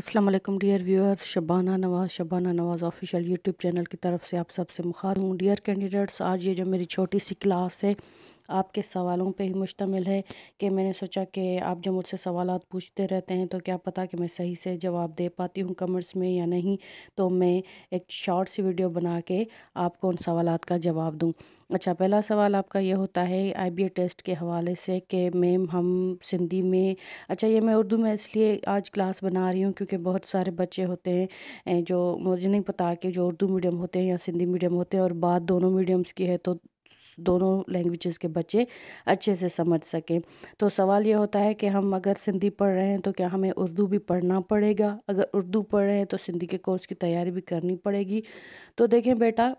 Aslam dear viewers Shabana Nawaz Shabana Nawaz official YouTube channel की तरफ से आप सबसे मुखार हूँ डियर कैंडिडेट्स आज ये जो मेरी छोटी सी क्लास है आपके सवालों पे ही मुश्तमिल है कि मैंने सोचा कि आप जो मुझसे सवाल पूछते रहते हैं तो क्या पता कि मैं सही से जवाब दे पाती हूँ कमेंट्स में या नहीं तो मैं एक शॉर्ट सी वीडियो बना के आपको उन सवाल का जवाब दूँ अच्छा पहला सवाल आपका यह होता है आई टेस्ट के हवाले से कि मैम हम सिंधी में अच्छा ये मैं उर्दू में इसलिए आज क्लास बना रही हूँ क्योंकि बहुत सारे बच्चे होते हैं जो मुझे नहीं पता कि जो उर्दू मीडियम होते हैं या सिंधी मीडियम होते हैं और बात दोनों मीडियम्स की है तो दोनों लैंग्वेजेस के बच्चे अच्छे से समझ सकें तो सवाल ये होता है कि हम अगर सिंधी पढ़ रहे हैं तो क्या हमें उर्दू भी पढ़ना पड़ेगा अगर उर्दू पढ़ रहे हैं तो सिंधी के कोर्स की तैयारी भी करनी पड़ेगी तो देखें बेटा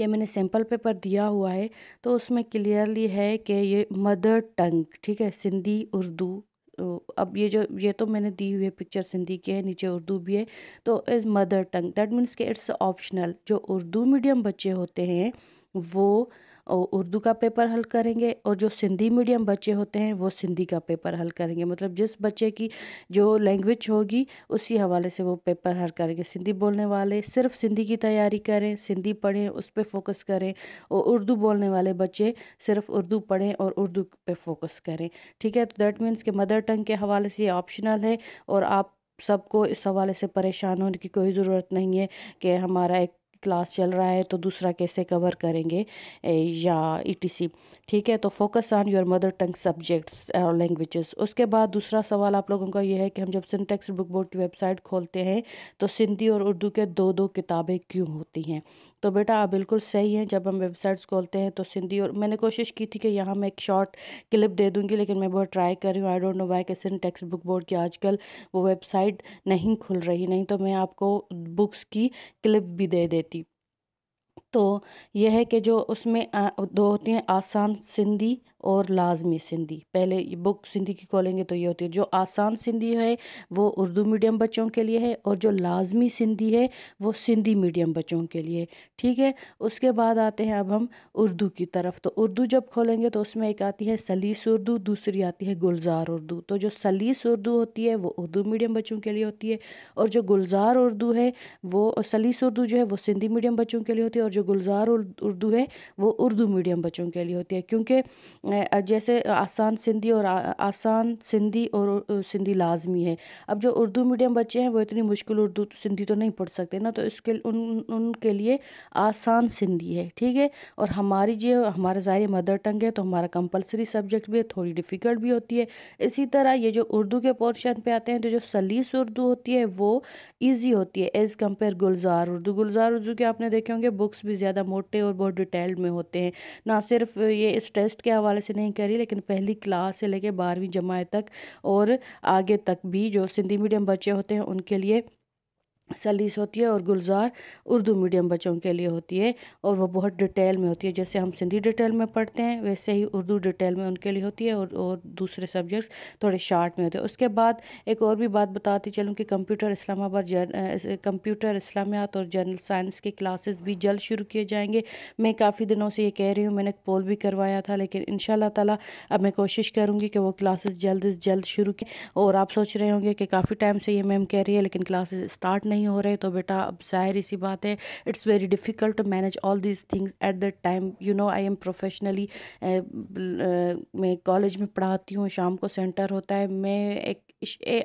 ये मैंने सैम्पल पेपर दिया हुआ है तो उसमें क्लियरली है कि ये मदर टंग ठीक है सिंधी उर्दू तो अब ये जो ये तो मैंने दी हुई है पिक्चर सिंधी की है नीचे उर्दू भी है तो is mother tongue that means के इट्स ऑप्शनल जो उर्दू मीडियम बच्चे होते हैं वो उर्दू का पेपर हल करेंगे और जो सिंधी मीडियम बच्चे होते हैं वो सिंधी का पेपर हल करेंगे मतलब जिस बच्चे की जो लैंग्वेज होगी उसी हवाले से वो पेपर हल करेंगे सिंधी बोलने वाले सिर्फ सिंधी की तैयारी करें सिंधी पढ़ें उस पर फोकस करें और उर्दू बोलने वाले बच्चे सिर्फ उर्दू पढ़ें और उर्दू पे फोकस करें ठीक है तो दैट मीन्स कि मदर टंग के हवाले से ये ऑप्शनल है और आप सबको इस हवाले से परेशान होने की कोई ज़रूरत नहीं है कि हमारा एक क्लास चल रहा है तो दूसरा कैसे कवर करेंगे या ईटीसी e ठीक है तो focus on your mother tongue subjects और लैंग्वेजेस उसके बाद दूसरा सवाल आप लोगों का यह है कि हम जब सिंटेक्स बुक बोर्ड की वेबसाइट खोलते हैं तो सिंधी और उर्दू के दो दो किताबें क्यों होती हैं तो बेटा आप बिल्कुल सही हैं जब हम वेबसाइट्स खोलते हैं तो सिंधी और मैंने कोशिश की थी कि यहाँ मैं एक शॉर्ट क्लिप दे दूँगी लेकिन मैं बहुत ट्राई कर रही हूँ आई डोंट नो वाई कैसे टेक्स्ट बुक बोर्ड की आजकल वो वेबसाइट नहीं खुल रही नहीं तो मैं आपको बुक्स की क्लिप भी दे देती तो यह है कि जो उसमें दो होती हैं आसान सिंधी और लाजमी सिंधी पहले ये बुक सिंधी की खोलेंगे तो ये होती है जो आसान सिंधी है वो उर्दू मीडियम बच्चों के लिए है और जो लाजमी सिंधी है वो सिंधी मीडियम बच्चों के लिए ठीक है उसके बाद आते हैं अब हम उर्दू की तरफ तो उर्दू जब खोलेंगे तो उसमें एक आती है सलीस उर्दू दूसरी आती है गुलजार उर्दू तो जो सलीस उर्दू होती है वो उर्दू मीडियम बच्चों के लिए होती है और जो गुलजार उर्दू है वो सलीस उर्दू जो है वो सिंधी मीडियम बच्चों के लिए होती है और जो गुलजार उर्दू है वो उर्दू मीडियम बच्चों के लिए होती है क्योंकि जैसे आसान सिंधी और आसान सिंधी और सिंधी लाजमी है अब जो उर्दू मीडियम बच्चे हैं वो इतनी मुश्किल उर्दू सिंधी तो नहीं पढ़ सकते ना तो इसके उन उनके लिए आसान सिंधी है ठीक है और हमारी जो हमारा ज़ाहिर मदर टंग है तो हमारा कंपलसरी सब्जेक्ट भी है थोड़ी डिफ़िकल्ट भी होती है इसी तरह ये जो उर्दू के पोर्शन पर आते हैं तो जो सलीस उर्दू होती है वो ईजी होती है एज़ कम्पेयर गुलजार उर्दू गुलजार उर्दू के आपने देखे होंगे बुक्स भी ज़्यादा मोटे और बहुत डिटेल्ड में होते हैं ना सिर्फ ये इस टेस्ट के हवाले पहले से नहीं करी लेकिन पहली क्लास से लेकर बारहवीं जमात तक और आगे तक भी जो सिंधी मीडियम बच्चे होते हैं उनके लिए सलीस होती है और गुलजार उर्दू मीडियम बच्चों के लिए होती है और वो बहुत डिटेल में होती है जैसे हम सिंधी डिटेल में पढ़ते हैं वैसे ही उर्दू डिटेल में उनके लिए होती है और और दूसरे सब्जेक्ट्स थोड़े शार्ट में होते हैं उसके बाद एक और भी बात बताती चलूँ कि कंप्यूटर इस्लामाबाद कंप्यूटर इस्लामियात और जनरल साइंस के क्लासेस भी जल्द शुरू किए जाएंगे मैं काफ़ी दिनों से ये कह रही हूँ मैंने पोल भी करवाया था लेकिन इन शाह अब मैं कोशिश करूँगी कि वो क्लासेज़ जल्द अज़ जल्द शुरू की और आप सोच रहे होंगे कि काफ़ी टाइम से ये मैम कह रही है लेकिन क्लासेस स्टार्ट नहीं नहीं हो रहे तो बेटा अब जाहिर सी बात है it's very difficult to manage all these things at the time you know I am professionally मैं कॉलेज में पढ़ाती हूँ शाम को सेंटर होता है मैं एक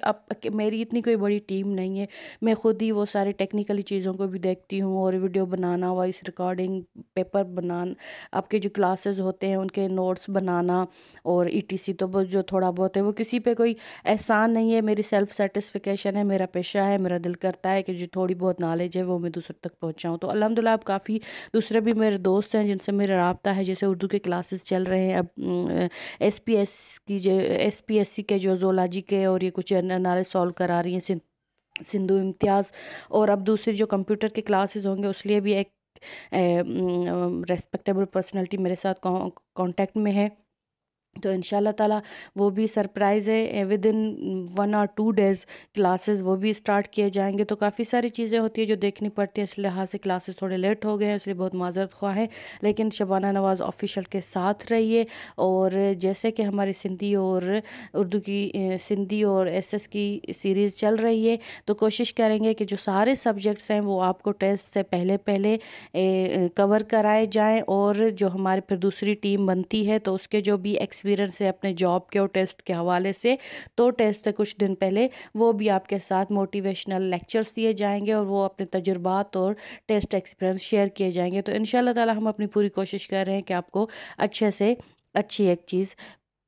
अब मेरी इतनी कोई बड़ी टीम नहीं है मैं खुद ही वो सारे टेक्निकली चीज़ों को भी देखती हूँ और वीडियो बनाना वॉइस रिकॉर्डिंग पेपर बनाना आपके जो क्लासेस होते हैं उनके नोट्स बनाना और ईटीसी e तो जो थोड़ा बहुत है वो किसी पे कोई एहसान नहीं है मेरी सेल्फ सेटिस्फिकेशन है मेरा पेशा है मेरा दिल करता है कि जो थोड़ी बहुत नॉलेज है वो मैं दूसरे तक पहुँचाऊँ तो अलहमदिल्ला अब काफ़ी दूसरे भी मेरे दोस्त हैं जिनसे मेरा रबता है जैसे उर्दू के क्लासेस चल रहे हैं अब एस पी एस की जो एस पी एस सी के जो जोलॉजी के और ये कुछ नॉलेज सॉल्व करा रही हैं सिंधु इम्तियाज़ और अब दूसरी जो कंप्यूटर के क्लासेस होंगे लिए भी एक रेस्पेक्टेबल पर्सनैलिटी मेरे साथ कॉन्टेक्ट में है तो इन ताला वो भी सरप्राइज़ है विद इन वन और टू डेज़ क्लासेस वो भी स्टार्ट किए जाएंगे तो काफ़ी सारी चीज़ें होती है जो देखनी पड़ती है इस लिहाज से क्लासेस थोड़े लेट हो गए हैं इसलिए बहुत माजरत ख्वाह हैं लेकिन शबाना नवाज़ ऑफिशियल के साथ रहिए और जैसे कि हमारी सिंधी और उर्दू की सिंधी और एस एस की सीरीज़ चल रही है तो कोशिश करेंगे कि जो सारे सब्जेक्ट्स हैं वो आपको टेस्ट से पहले पहले कवर कराए जाएँ और जो हमारे फिर दूसरी टीम बनती है तो उसके जो भी एक्स एक्सपीरियंस है अपने जॉब के और टेस्ट के हवाले से तो टेस्ट से कुछ दिन पहले वो भी आपके साथ मोटिवेशनल लेक्चर्स दिए जाएंगे और वो अपने तजुर्बात और टेस्ट एक्सपीरियंस शेयर किए जाएंगे तो इन ताला हम अपनी पूरी कोशिश कर रहे हैं कि आपको अच्छे से अच्छी एक चीज़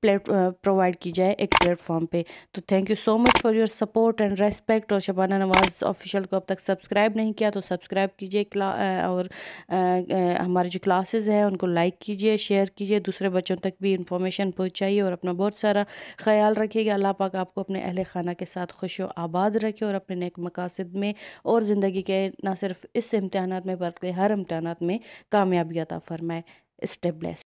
प्लेट प्रोवाइड uh, की जाए एक प्लेटफॉर्म पे तो thank you so much for your support and respect और शबाना नवाज़ ऑफिशियल को अब तक सब्सक्राइब नहीं किया तो सब्सक्राइब कीजिए uh, और uh, हमारे जो क्लासेस हैं उनको लाइक कीजिए शेयर कीजिए दूसरे बच्चों तक भी इंफॉर्मेशन पहुँचाइए और अपना बहुत सारा ख्याल रखिएगा अल्लाह पाक आपको अपने अहल खाना के साथ खुश व आबाद रखे और अपने नेक मकासद में और ज़िंदगी के ना सिर्फ इस इम्तहान में बल्कि हर इम्तहान में कामयाबी अता फरमाए स्टेबलेस